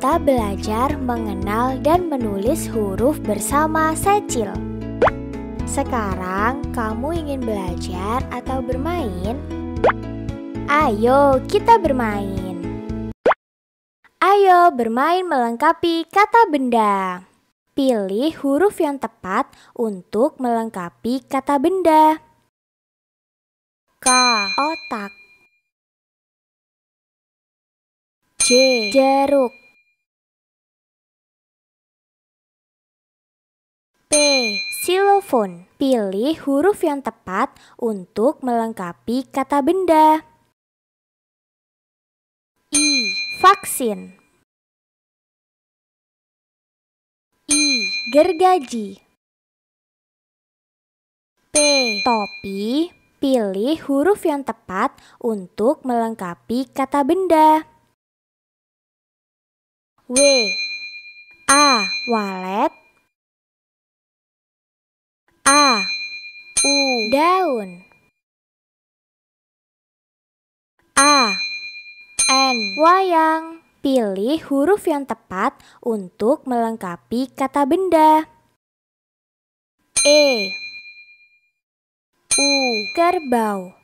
kita belajar mengenal dan menulis huruf bersama secil. Sekarang kamu ingin belajar atau bermain? Ayo kita bermain. Ayo bermain melengkapi kata benda. Pilih huruf yang tepat untuk melengkapi kata benda. K otak J jeruk P. Silofon. Pilih huruf yang tepat untuk melengkapi kata benda. I. Vaksin. I. Gergaji. P. Topi. Pilih huruf yang tepat untuk melengkapi kata benda. W. A. Walet A U daun A N wayang Pilih huruf yang tepat untuk melengkapi kata benda. E U kerbau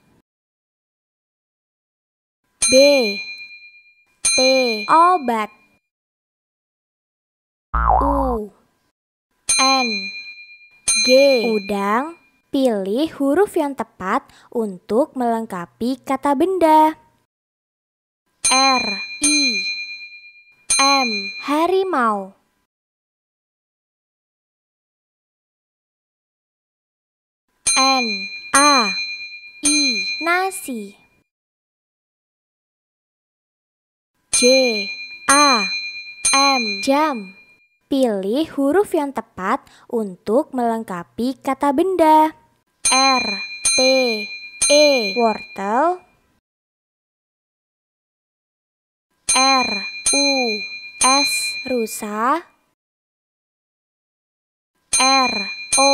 B T obat U N G. Udang, pilih huruf yang tepat untuk melengkapi kata benda. R, I, M, harimau. N, A, I, nasi. J, A, M, jam. Pilih huruf yang tepat untuk melengkapi kata benda. R, T, E, wortel. R, U, S, rusa. R, O,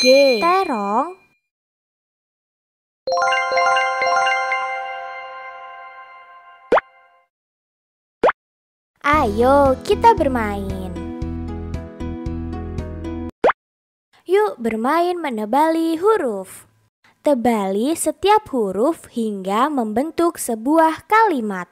G, terong. Ayo kita bermain. Yuk bermain menebali huruf. Tebali setiap huruf hingga membentuk sebuah kalimat.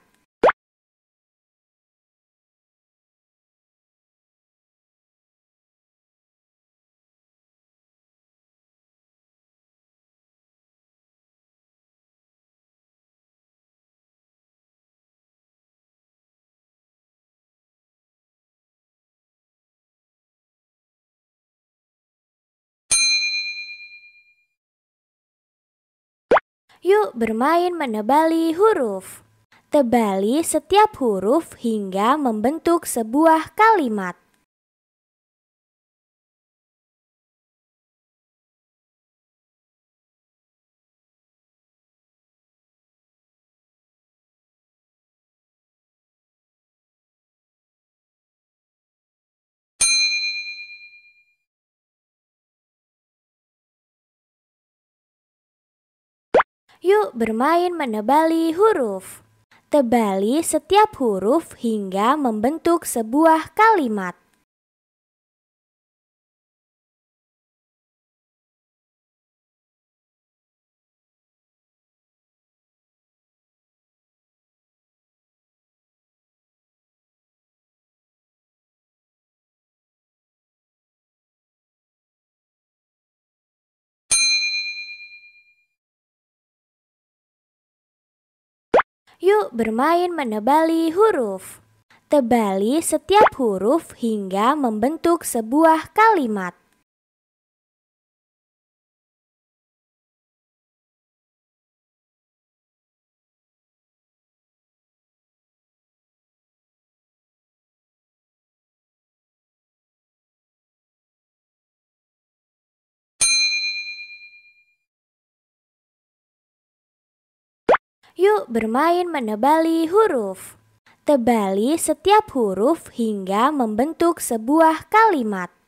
Yuk bermain menebali huruf. Tebali setiap huruf hingga membentuk sebuah kalimat. Yuk bermain menebali huruf. Tebali setiap huruf hingga membentuk sebuah kalimat. Yuk bermain menebali huruf. Tebali setiap huruf hingga membentuk sebuah kalimat. Yuk bermain menebali huruf. Tebali setiap huruf hingga membentuk sebuah kalimat.